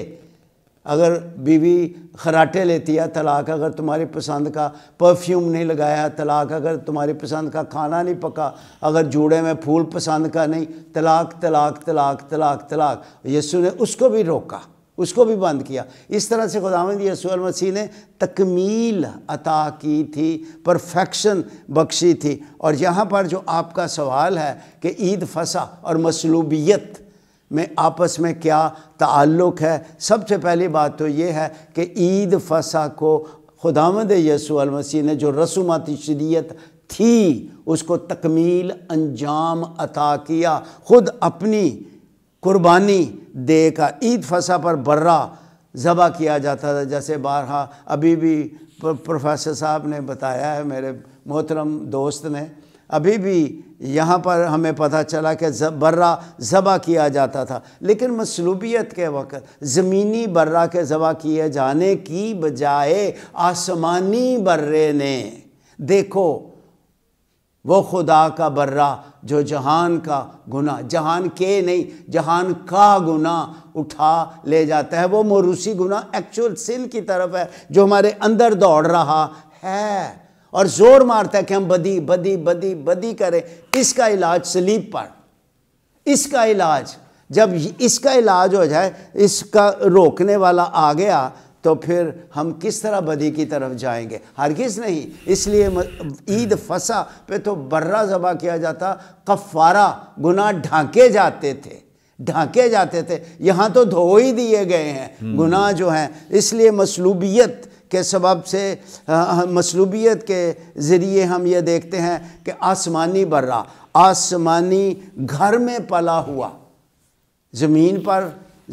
अगर बीवी खराटे लेती है तलाक अगर तुम्हारी पसंद का परफ्यूम नहीं लगाया तलाक अगर तुम्हारी पसंद का खाना नहीं पका अगर जूड़े में फूल पसंद का नहीं तलाक तलाक तलाक तलाक तलाक यसु ने उसको भी रोका उसको भी बंद किया इस तरह से खुदावंद यसूल मसीह ने तकमील अता की थी परफेक्शन बख्शी थी और यहाँ पर जो आपका सवाल है कि ईद फसा और मसलूबियत में आपस में क्या ताल्लुक़ है सबसे पहली बात तो ये है कि ईद फसा को खुदामद यसू मसीह ने जो रसूमाती शरीत थी उसको तकमील अंजाम अता किया ख़ुद अपनी कुर्बानी देकर ईद फसा पर बर्रा ज़बा किया जाता था जैसे बारहा अभी भी प्रोफेसर साहब ने बताया है मेरे मोहतरम दोस्त ने अभी भी यहाँ पर हमें पता चला कि बर्रा ज़बा किया जाता था लेकिन मसलूबियत के वक़्त ज़मीनी बर्रा के ज़बा किए जाने की बजाय आसमानी बर्रे ने देखो वो खुदा का बर्रा जो जहान का गुना जहान के नहीं जहान का गुना उठा ले जाता है वो मोरूसी गुना एक्चुअल सिन की तरफ है जो हमारे अंदर दौड़ रहा है और जोर मारता है कि हम बदी बदी बदी बदी करें इसका इलाज स्लीप पर इसका इलाज जब इसका इलाज हो जाए इसका रोकने वाला आ गया तो फिर हम किस तरह बदी की तरफ जाएंगे हरगिज़ नहीं इसलिए ईद फसा पे तो बर्रा जबा किया जाता कफ़ारा गुनाह ढांके जाते थे ढांके जाते थे यहाँ तो धो ही दिए गए हैं हम्म। गुनाह जो हैं इसलिए मसलूबियत के सबब से मसलूबियत के ज़रिए हम ये देखते हैं कि आसमानी बर्रा आसमानी घर में पला हुआ ज़मीन पर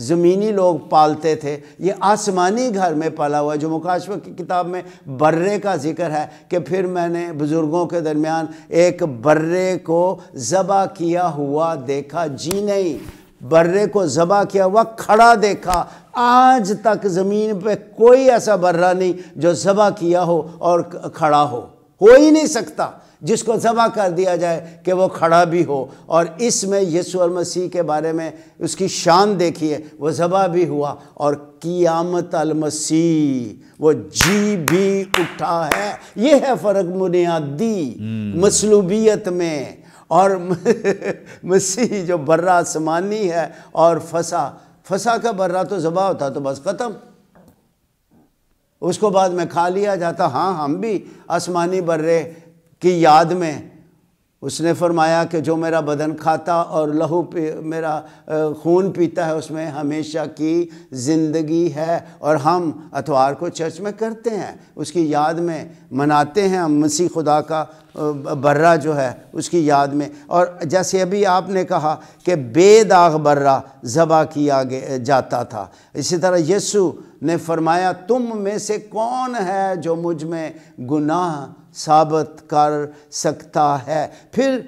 ज़मीनी लोग पालते थे ये आसमानी घर में पला हुआ जो मुकाशव की किताब में बर्रे का जिक्र है कि फिर मैंने बुज़ुर्गों के दरमियान एक बर्रे को ज़बा किया हुआ देखा जी नहीं बर्रे को ज़बा किया हुआ खड़ा देखा आज तक ज़मीन पे कोई ऐसा बर्रा नहीं जो ज़बा किया हो और खड़ा हो हो ही नहीं सकता जिसको ज़बा कर दिया जाए कि वो खड़ा भी हो और इसमें यसु और मसीह के बारे में उसकी शान देखिए वो ज़बा भी हुआ और कियामत अल मसीह वो जी भी उठा है ये है फ़र्क बुनियादी हम्म। मसलूबियत में और मसीह जो बर्रा आसमानी है और फसा फंसा का बर्रा तो ज़बा होता तो बस ख़त्म उसको बाद में खा लिया जाता हाँ हम भी आसमानी बर्रे की याद में उसने फरमाया कि जो मेरा बदन खाता और लहू पी मेरा खून पीता है उसमें हमेशा की ज़िंदगी है और हम अतवार को चर्च में करते हैं उसकी याद में मनाते हैं हम मसीह खुदा का बर्रा जो है उसकी याद में और जैसे अभी आपने कहा कि बेदाग बर्रा ज़बा किया जाता था इसी तरह यसु ने फरमाया तुम में से कौन है जो मुझ में गुनाह साबित कर सकता है फिर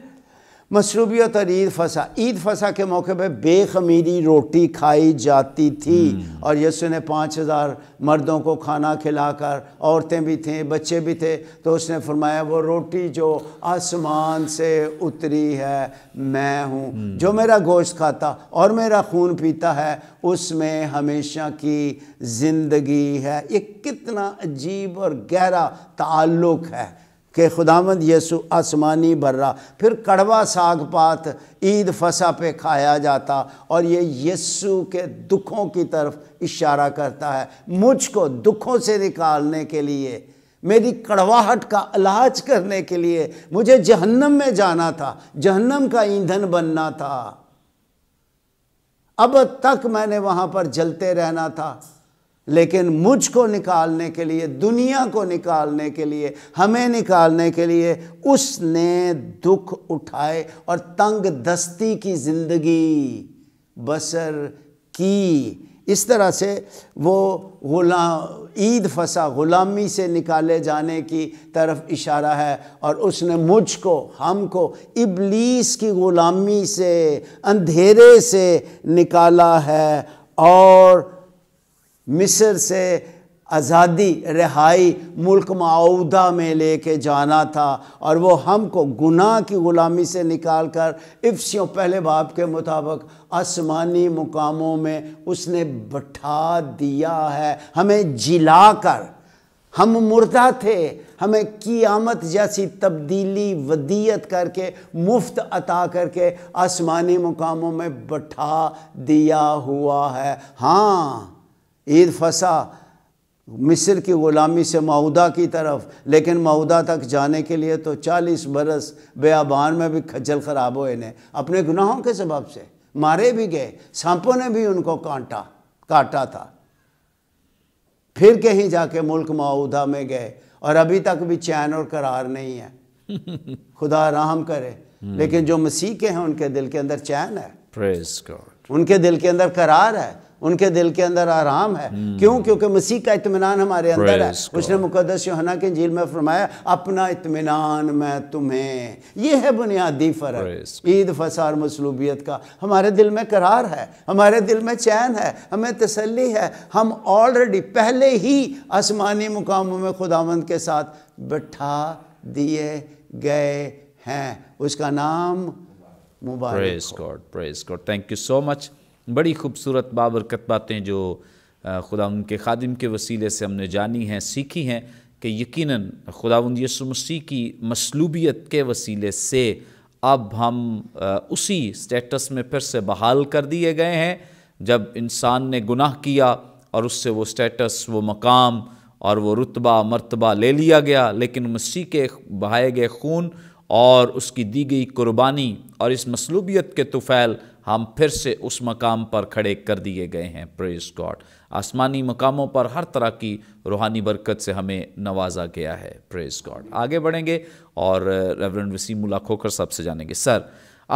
मशरूबियत और ईद फसा ईद फसा के मौके पर बेखमीरी रोटी खाई जाती थी हम्म। और यसु ने पाँच हज़ार मर्दों को खाना खिलाकर औरतें भी थीं बच्चे भी थे तो उसने फरमाया वो रोटी जो आसमान से उतरी है मैं हूँ हम्म। जो मेरा गोश्त खाता और मेरा खून पीता है उसमें हमेशा की ज़िंदगी है ये कितना अजीब और गहरा ताल्लुक़ है कि खुदामद यसु आसमानी भर्रा फिर कड़वा साग पात ईद फसा पे खाया जाता और ये यसु के दुखों की तरफ इशारा करता है मुझको दुखों से निकालने के लिए मेरी कड़वाहट का इलाज करने के लिए मुझे जहन्नम में जाना था जहन्नम का ईंधन बनना था अब तक मैंने वहाँ पर जलते रहना था लेकिन मुझको निकालने के लिए दुनिया को निकालने के लिए हमें निकालने के लिए उसने दुख उठाए और तंग दस्ती की ज़िंदगी बसर की इस तरह से वो गुलाम ईद फसा ग़ुलामी से निकाले जाने की तरफ इशारा है और उसने मुझको हमको इबलीस की ग़ुलामी से अंधेरे से निकाला है और मिस्र से आज़ादी रिहाई मुल्क माउदा में लेके जाना था और वो हमको गुनाह की ग़ुलामी से निकाल कर इफ्सियों पहले बाप के मुताबिक आसमानी मुकामों में उसने बैठा दिया है हमें जिला कर हम मुर्दा थे हमें क़ियामत जैसी तब्दीली वदियत करके मुफ्त अता करके आसमानी मुकामों में बैठा दिया हुआ है हाँ ईद फसा मिस्र की ग़ुलामी से मऊदा की तरफ लेकिन मऊदा तक जाने के लिए तो चालीस बरस बेआबान में भी खजल खराब हुए ने अपने गुनाहों के सबब से मारे भी गए सांपों ने भी उनको कांटा काटा था फिर कहीं जाके मुल्क मऊदा में गए और अभी तक भी चैन और करार नहीं है खुदा राम करे हम्म। लेकिन जो मसीह के हैं उनके दिल के अंदर चैन है उनके दिल के अंदर करार है उनके दिल के अंदर आराम है हम्म। क्यों क्योंकि मसीह का इतमान हमारे अंदर है उसने मुकदस योहना के झील में फरमाया अपना इतमान मैं तुम्हें यह है बुनियादी फ़र्क ईद फसार मसलूबियत का हमारे दिल में करार है हमारे दिल में चैन है हमें तसली है हम ऑलरेडी पहले ही आसमानी मुकामों में खुदावंद के साथ बैठा दिए गए हैं उसका नाम Mubarak thank you so much बड़ी खूबसूरत बाबरकत बातें जो खुदा उनके खादिम के वसीले से हमने जानी हैं सीखी हैं कि यकीनन खुदावंद यसु मसीह की मसलूबियत के वसीले से अब हम उसी स्टेटस में फिर से बहाल कर दिए गए हैं जब इंसान ने गुनाह किया और उससे वो स्टेटस वो मकाम और वो रुतबा मरतबा ले लिया गया लेकिन मसीह के बहाए गए खून और उसकी दी गई कुर्बानी और इस मसलूबियत के तुफ़ैल हम फिर से उस मकाम पर खड़े कर दिए गए हैं प्रेस गॉड आसमानी मकामों पर हर तरह की रूहानी बरकत से हमें नवाजा गया है प्रेस गॉड आगे बढ़ेंगे और रेवरेंड वसीम उल्ला खोकर साहब से जानेंगे सर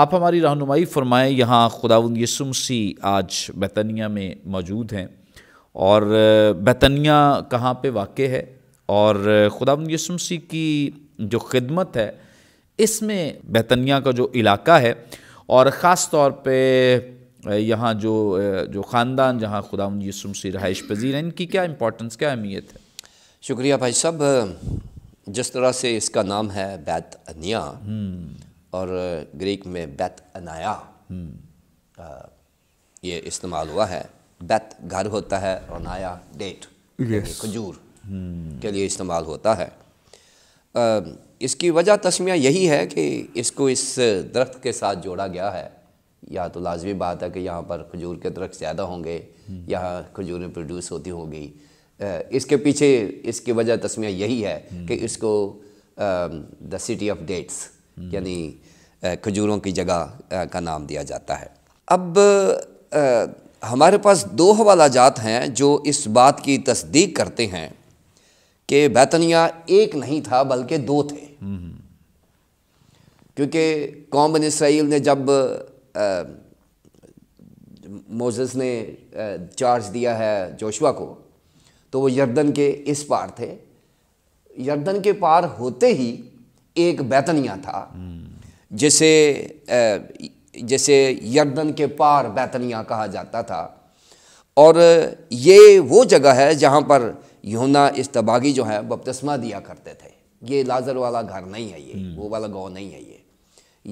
आप हमारी रहनुमाई फरमाएं यहाँ खुदाउन यसुम सी आज बैतनिया में मौजूद हैं और uh, बैतनिया कहाँ पे वाक़ है और uh, खुदाउन यसुम सी की जो खिदमत है इसमें बैतनिया का जो इलाका है और ख़ास तौर पे यहाँ जो जो ख़ानदान जहाँ खुदा यसुम से रहाइश पजीर है इनकी क्या इम्पोर्टेंस क्या अहमियत है शुक्रिया भाई साहब जिस तरह से इसका नाम है बैत अनिया हम्म। और ग्रीक में बैत अनाया हम्म। ये इस्तेमाल हुआ है बैत घर होता है और नाया डेट खजूर हम्म। के लिए इस्तेमाल होता है आ, इसकी वजह तस्मिया यही है कि इसको इस दरख्त के साथ जोड़ा गया है या तो लाजमी बात है कि यहाँ पर खजूर के दरख्त ज़्यादा होंगे यहाँ खजूरें प्रोड्यूस होती होंगी इसके पीछे इसकी वजह तस्मिया यही है कि इसको द सिटी ऑफ डेट्स यानी खजूरों की जगह का नाम दिया जाता है अब आ, हमारे पास दो हवाला जात हैं जो इस बात की तस्दीक करते हैं कि बैतनिया एक नहीं था बल्कि दो थे क्योंकि कौम बन इसराइल ने जब मोजस ने चार्ज दिया है जोशुआ को तो वो यर्दन के इस पार थे यर्दन के पार होते ही एक बैतनिया था जिसे जैसे यर्दन के पार बैतनिया कहा जाता था और ये वो जगह है जहाँ पर यूना तबागी जो है बपतस्मा दिया करते थे ये लाजर वाला घर नहीं है ये हम्म। वो वाला गाँव नहीं है ये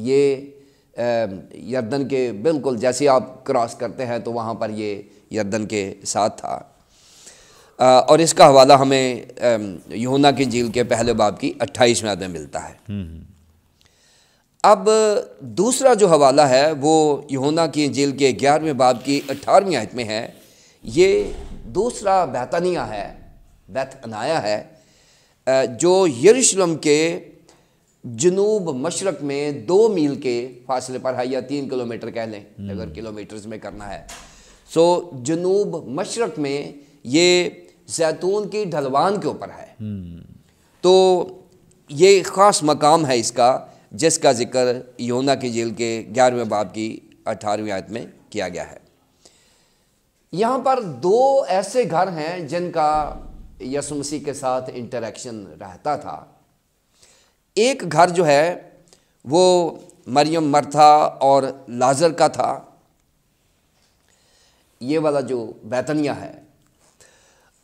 ये यर्दन के बिल्कुल जैसे आप क्रॉस करते हैं तो वहाँ पर ये यर्दन के साथ था और इसका हवाला हमें यहूना की झील के पहले बाब की अट्ठाईस में मिलता है हम्म, हम्म। अब दूसरा जो हवाला है वो यहूना की झील के ग्यारहवें बाब की अट्ठारहवीं आयत में है ये दूसरा बैतनिया है बैत अनाया है जो यरूशलेम के जनूब मशरक में दो मील के फासले पर है या तीन किलोमीटर कह लें हम्म। अगर किलोमीटर्स में करना है सो जनूब मशरक में ये जैतून की ढलवान के ऊपर है हम्म। तो ये ख़ास मकाम है इसका जिसका जिक्र योना की जेल के ग्यारहवें बाब की अठारहवीं आयत में किया गया है यहाँ पर दो ऐसे घर हैं जिनका यसु मसीह के साथ इंटरेक्शन रहता था एक घर जो है वो मरियम मरथा और लाजर का था ये वाला जो बैतनिया है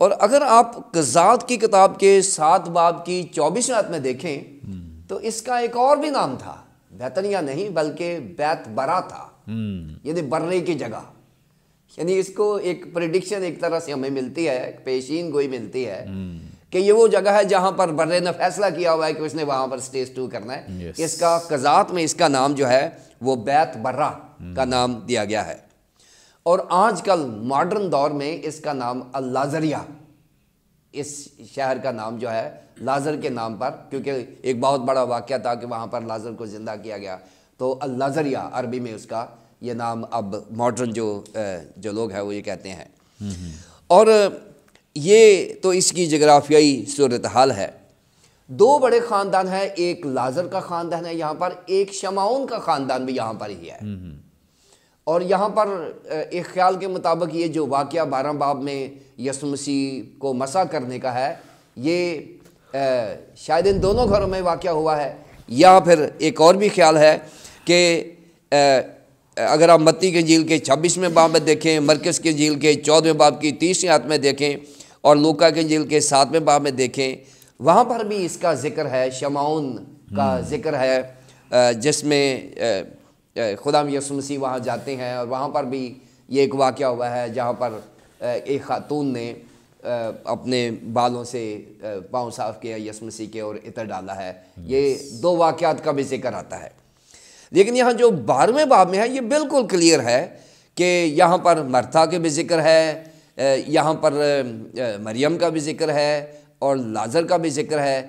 और अगर आप कजात की किताब के सात बाब की चौबीस रात में देखें हम्म। तो इसका एक और भी नाम था बैतनिया नहीं बल्कि बैतबरा था हम्म। यदि बर्रे की जगह यानी इसको एक प्रिडिक्शन एक तरह से हमें मिलती है पेशीन गोई मिलती है हम्म। कि ये वो जगह है जहां पर बर्रे ने फैसला किया हुआ है कि उसने वहां पर स्टेज टू करना है yes. इसका कजात में इसका नाम जो है वो बैत बर्रा हम्म। का नाम दिया गया है और आजकल मॉडर्न दौर में इसका नाम अल्लाजरिया इस शहर का नाम जो है लाजर के नाम पर क्योंकि एक बहुत बड़ा वाक्य था कि वहां पर लाजर को ज़िंदा किया गया तो अल्लाजरिया अरबी में उसका ये नाम अब मॉडर्न जो जो लोग हैं वो ये कहते हैं हम्म, हम्म। और ये तो इसकी जगराफियाई सूरत हाल है दो बड़े ख़ानदान हैं एक लाजर का ख़ानदान है यहाँ पर एक शमाउन का ख़ानदान भी यहाँ पर ही है हम्म, और यहाँ पर एक ख्याल के मुताबिक ये जो वाक़ बारह बाब में मसीह को मसा करने का है ये शायद इन दोनों घरों में वाक़ हुआ है या फिर एक और भी ख्याल है कि अगर आप मत्ती के झील के छब्बीसवें बाब में देखें मरकज़ के झील के चौदहवें बाब की तीसरी आत में देखें और लोका के झील के सातवें बाब में देखें वहाँ पर भी इसका जिक्र है शमाउन का हम्म। जिक्र है जिसमें खुदा यसमसी वहाँ जाते हैं और वहाँ पर भी ये एक वाक़ हुआ है जहाँ पर एक खातून ने अपने बालों से पाँव साफ़ किया यसमसी के और इतर डाला है ये दो वाक़ात का भी जिक्र आता है लेकिन यहाँ जो बारहवें बाब में है ये बिल्कुल क्लियर है कि यहाँ पर मरता के भी जिक्र है यहाँ पर मरियम का भी जिक्र है और लाजर का भी जिक्र है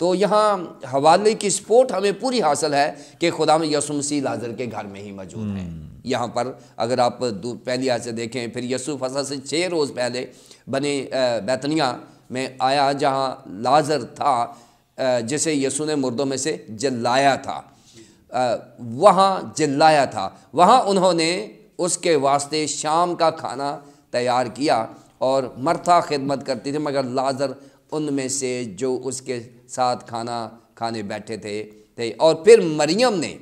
तो यहाँ हवाले की सपोर्ट हमें पूरी हासिल है कि खुदा में यसु मसीह लाजर के घर में ही मौजूद हैं हम्म। यहाँ पर अगर आप पहली आज से देखें फिर यसु फसा से छः रोज़ पहले बने बैतनिया में आया जहाँ लाजर था जिसे यसु ने मुर्दों में से जलाया था वहाँ जिल्लाया था वहाँ उन्होंने उसके वास्ते शाम का खाना तैयार किया और मरथा खिदमत करती थी मगर लाजर उनमें से जो उसके साथ खाना खाने बैठे थे थे और फिर मरियम ने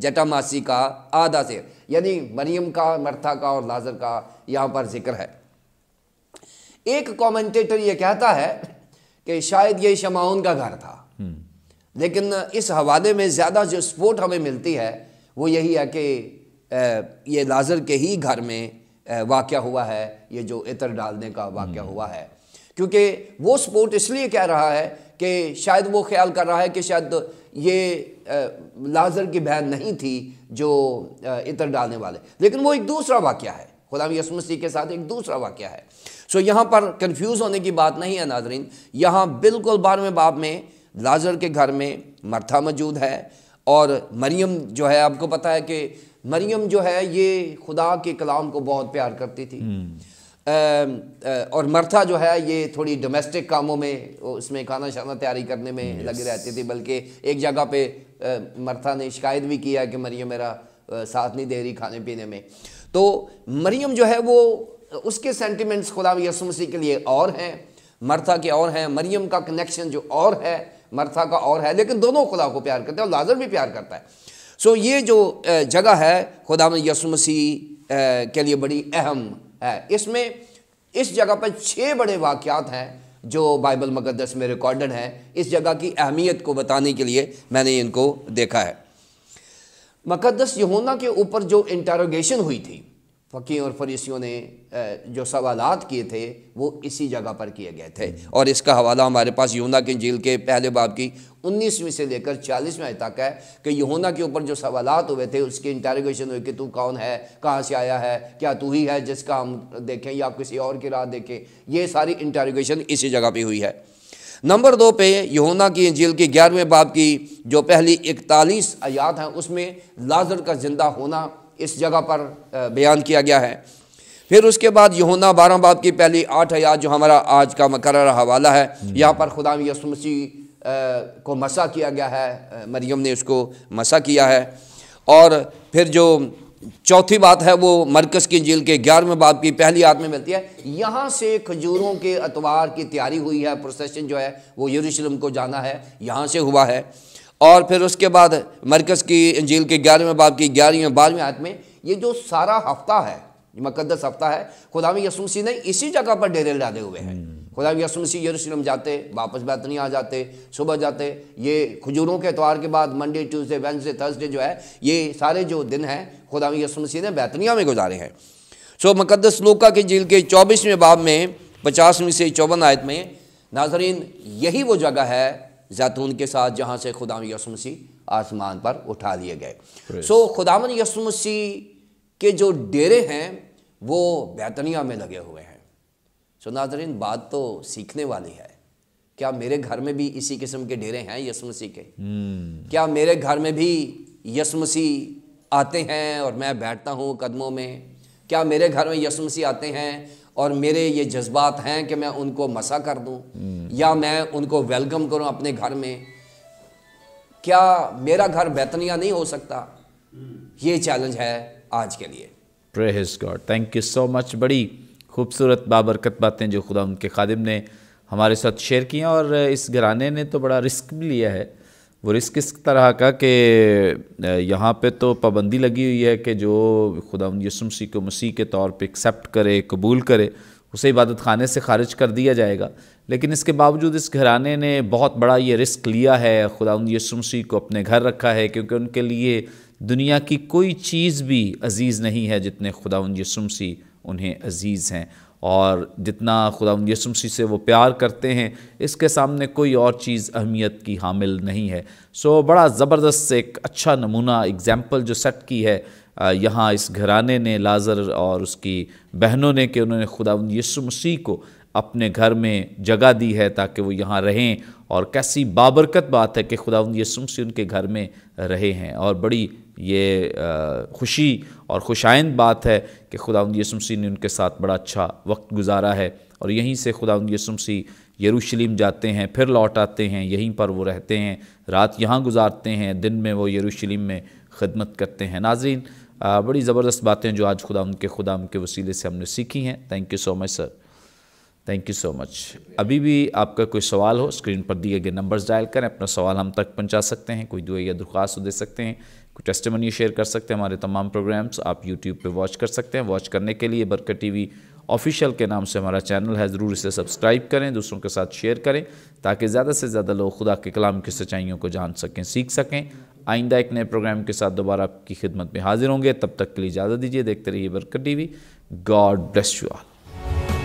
जटा मासी का आधा से यानी मरियम का मरथा का और लाजर का यहाँ पर जिक्र है एक कमेंटेटर ये कहता है कि शायद ये शमाउन का घर था हम्म। लेकिन इस हवाले में ज़्यादा जो सपोर्ट हमें मिलती है वो यही है कि ये लाजर के ही घर में वाक़ हुआ है ये जो इतर डालने का वाक़ हम्म। हुआ है क्योंकि वो सपोर्ट इसलिए कह रहा है कि शायद वो ख्याल कर रहा है कि शायद ये लाजर की बहन नहीं थी जो इतर डालने वाले लेकिन वो एक दूसरा वाक़ है खुदा यसमसी के साथ एक दूसरा वाक़ है सो यहाँ पर कन्फ्यूज़ होने की बात नहीं है नाजरीन यहाँ बिल्कुल बारहवें बाब में लाजर के घर में मरथा मौजूद है और मरियम जो है आपको पता है कि मरियम जो है ये खुदा के कलाम को बहुत प्यार करती थी आ, हम्म। आ, और मरथा जो है ये थोड़ी डोमेस्टिक कामों में उसमें खाना शाना तैयारी करने में लगी रहती थी बल्कि एक जगह पे मरथा ने शिकायत भी किया कि मरियम मेरा साथ नहीं दे रही खाने पीने में तो मरियम जो है वो उसके सेंटिमेंट्स खुदा यसुमसी के लिए और हैं मरथा के और हैं मरियम का कनेक्शन जो और है मरथा का और है लेकिन दोनों खुदा को प्यार करते हैं और लाजर भी प्यार करता है सो ये जो जगह है खुदा यसु मसीह के लिए बड़ी अहम है इसमें इस जगह पर छः बड़े वाक़ात हैं जो बाइबल मुकदस में रिकॉर्डेड हैं इस जगह की अहमियत को बताने के लिए मैंने इनको देखा है मुकदस यहूना के ऊपर जो इंटरोगेशन हुई थी फ़कीर और फरीसियों ने जो सवालात किए थे वो इसी जगह पर किए गए थे और इसका हवाला हमारे पास यमुना के झील के पहले बाब की उन्नीसवीं से लेकर चालीसवें तक है कि यूना के ऊपर जो सवालात हुए थे उसके इंटेरोगेशन हुई कि तू कौन है कहाँ से आया है क्या तू ही है जिसका हम देखें या किसी और की राह देखें ये सारी इंटेरोगेशन इसी जगह पर हुई है नंबर दो पे यहूना की झील की ग्यारहवें बाब की जो पहली इकतालीस आयात हैं उसमें लाजर का जिंदा होना इस जगह पर बयान किया गया है फिर उसके बाद यहूना बारह बाब की पहली आठ आयात जो हमारा आज का मकर हवाला है यहाँ पर खुदा यसमसी को मसा किया गया है मरियम ने उसको मसा किया है और फिर जो चौथी बात है वो मरकज़ की झील के ग्यारहवें बाब की पहली याद में मिलती है यहाँ से खजूरों के अतवार की तैयारी हुई है प्रोसेशन जो है वो यरूशलेम को जाना है यहाँ से हुआ है और फिर उसके बाद मरकज़ की अंजील के ग्यारहवें बाब की ग्यारहवीं बारहवीं आयत में ये जो सारा हफ्ता है मुकदस हफ्ता है खुदा यसूसी ने इसी जगह पर डेरे डाले हुए हैं हम्म। खुदाम यसूसी यरूशलेम जाते वापस बैतनी आ जाते सुबह जाते ये खजूरों के त्यौहार के बाद मंडे ट्यूसडे वेंसडे थर्सडे जो है ये सारे जो दिन हैं खुदाम यसूसी ने बैतनिया में गुजारे हैं सो मुकदस लोका की झील के चौबीसवें बाब में पचासवीं से चौवन आयत में नाजरीन यही वो जगह है जैतून के साथ जहाँ से खुदाम यसुमसी आसमान पर उठा लिए गए सो so, खुदाम यसुमसी के जो डेरे हैं वो बैतनिया में लगे हुए हैं सो so, नाजरीन बात तो सीखने वाली है क्या मेरे घर में भी इसी किस्म के डेरे हैं यसुमसी के hmm. क्या मेरे घर में भी यसुमसी आते हैं और मैं बैठता हूँ कदमों में क्या मेरे घर में यसुमसी आते हैं और मेरे ये जज्बात हैं कि मैं उनको मसा कर दूं हम्म। या मैं उनको वेलकम करूं अपने घर में क्या मेरा घर बैतनिया नहीं हो सकता हम्म। ये चैलेंज है आज के लिए praise God thank you so much बड़ी खूबसूरत बाबरकत बातें जो खुदा उनके खादिम ने हमारे साथ शेयर किया और इस घराने ने तो बड़ा रिस्क भी लिया है वो रिस्क किस तरह का कि यहाँ पे तो पाबंदी लगी हुई है कि जो खुदा यसुम सी को मसीह के तौर पे एक्सेप्ट करे कबूल करे उसे इबादत खाने से खारिज कर दिया जाएगा लेकिन इसके बावजूद इस घराने ने बहुत बड़ा ये रिस्क लिया है खुदा यसुम सी को अपने घर रखा है क्योंकि उनके लिए दुनिया की कोई चीज़ भी अजीज़ नहीं है जितने खुदा यसुम सी उन्हें अजीज़ हैं और जितना खुदा यसुम से वो प्यार करते हैं इसके सामने कोई और चीज़ अहमियत की हामिल नहीं है सो बड़ा ज़बरदस्त एक अच्छा नमूना एग्ज़ाम्पल जो सेट की है यहाँ इस घराने ने लाजर और उसकी बहनों ने कि उन्होंने खुदा यसु मसीह को अपने घर में जगह दी है ताकि वो यहाँ रहें और कैसी बाबरकत बात है कि खुदा यसु उनके घर में रहे हैं और बड़ी ये खुशी और खुशाइंद बात है कि खुदा यसुमसी ने उनके साथ बड़ा अच्छा वक्त गुजारा है और यहीं से खुदा यसुमसी यरूशलेम जाते हैं फिर लौट आते हैं यहीं पर वो रहते हैं रात यहाँ गुजारते हैं दिन में वो यरूशलेम में खदमत करते हैं नाजरीन बड़ी ज़बरदस्त बातें जो आज खुदा उनके खुदा के वसीले से हमने सीखी हैं thank you so much sir thank you so much अभी भी आपका कोई सवाल हो स्क्रीन पर दिए गए नंबर्स डायल करें अपना सवाल हम तक पहुँचा सकते हैं कोई दुआ या दरख्वास्त दे सकते हैं टेस्टमनी शेयर कर सकते हैं हमारे तमाम प्रोग्राम्स आप यूट्यूब पे वॉच कर सकते हैं वॉच करने के लिए बरकत टीवी ऑफिशियल के नाम से हमारा चैनल है ज़रूर इसे सब्सक्राइब करें दूसरों के साथ शेयर करें ताकि ज़्यादा से ज़्यादा लोग खुदा के कलाम की सच्चाइयों को जान सकें सीख सकें आइंदा एक नए प्रोग्राम के साथ दोबारा आपकी खिदमत में हाजिर होंगे तब तक के लिए इजाज़त दीजिए देखते रहिए बरकत टी गॉड ब्लेस यू ऑल